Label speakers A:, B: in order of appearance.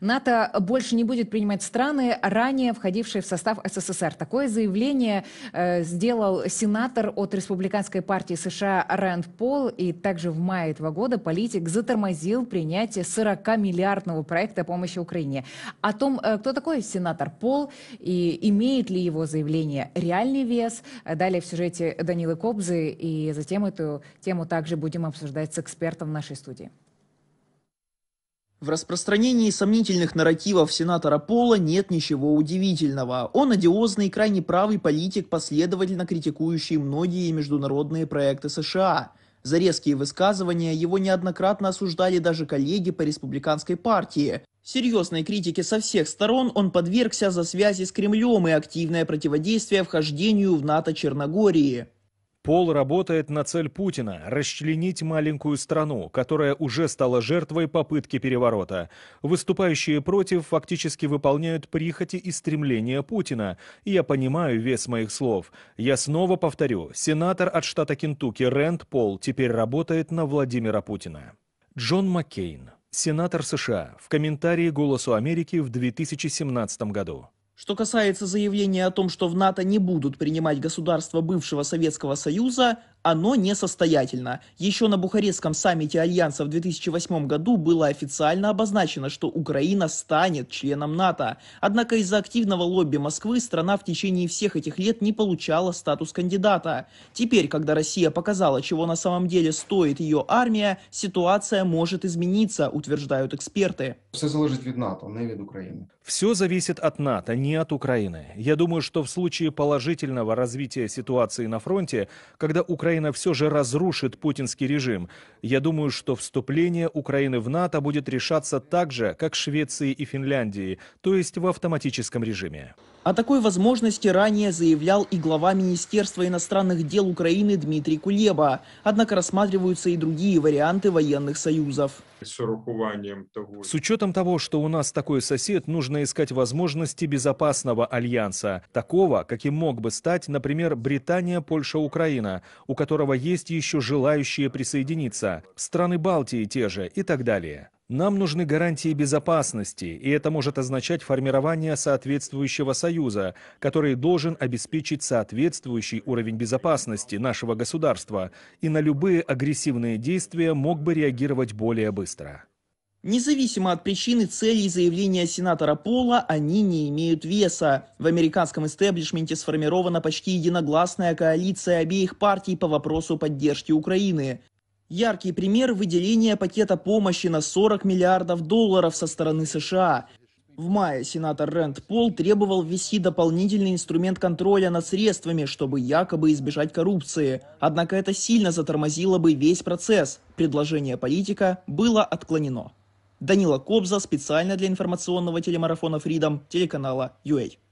A: НАТО больше не будет принимать страны, ранее входившие в состав СССР. Такое заявление э, сделал сенатор от Республиканской партии США Рэнд Пол. И также в мае этого года политик затормозил принятие 40-миллиардного проекта помощи Украине. О том, э, кто такой сенатор Пол и имеет ли его заявление реальный вес, э, далее в сюжете Данилы Кобзы. И затем эту тему также будем обсуждать с экспертом нашей студии.
B: В распространении сомнительных нарративов сенатора Пола нет ничего удивительного. Он одиозный и крайне правый политик, последовательно критикующий многие международные проекты США. За резкие высказывания его неоднократно осуждали даже коллеги по республиканской партии. Серьезной критике со всех сторон он подвергся за связи с Кремлем и активное противодействие вхождению в НАТО Черногории. Пол работает на цель Путина – расчленить
C: маленькую страну, которая уже стала жертвой попытки переворота. Выступающие против фактически выполняют прихоти и стремления Путина. я понимаю вес моих слов. Я снова повторю, сенатор от штата Кентукки Рэнд Пол теперь работает на Владимира Путина. Джон Маккейн, сенатор США, в комментарии «Голосу Америки» в 2017 году.
B: Что касается заявления о том, что в НАТО не будут принимать государства бывшего Советского Союза, оно несостоятельно. Еще на Бухарестском саммите Альянса в 2008 году было официально обозначено, что Украина станет членом НАТО. Однако из-за активного лобби Москвы страна в течение всех этих лет не получала статус кандидата. Теперь, когда Россия показала, чего на самом деле стоит ее армия, ситуация может измениться, утверждают эксперты. Все залежит от НАТО,
C: не от Украины.
B: Все зависит от
C: НАТО, не от Украины. Я думаю, что в случае положительного развития ситуации на фронте, когда Украина Украина все же разрушит путинский режим. Я думаю, что вступление Украины в НАТО будет решаться так же, как Швеции
B: и Финляндии, то есть в автоматическом режиме. О такой возможности ранее заявлял и глава Министерства иностранных дел Украины Дмитрий Кулеба. Однако рассматриваются и другие варианты военных союзов с урахованием того. С учетом того, что у нас
C: такой сосед, нужно искать возможности безопасного альянса, такого, каким мог бы стать, например, Британия, Польша, Украина, у которого есть еще желающие присоединиться, страны Балтии те же и так далее. Нам нужны гарантии безопасности, и это может означать формирование соответствующего союза, который должен обеспечить соответствующий уровень безопасности нашего государства, и на любые агрессивные действия мог бы реагировать более быстро.
B: Независимо от причины целей заявления сенатора Пола, они не имеют веса. В американском истеблишменте сформирована почти единогласная коалиция обеих партий по вопросу поддержки Украины. Яркий пример – выделение пакета помощи на 40 миллиардов долларов со стороны США. В мае сенатор Рэнд Пол требовал ввести дополнительный инструмент контроля над средствами, чтобы якобы избежать коррупции. Однако это сильно затормозило бы весь процесс. Предложение политика было отклонено. Данила Кобза специально для информационного телемарафона Freedom телеканала UA.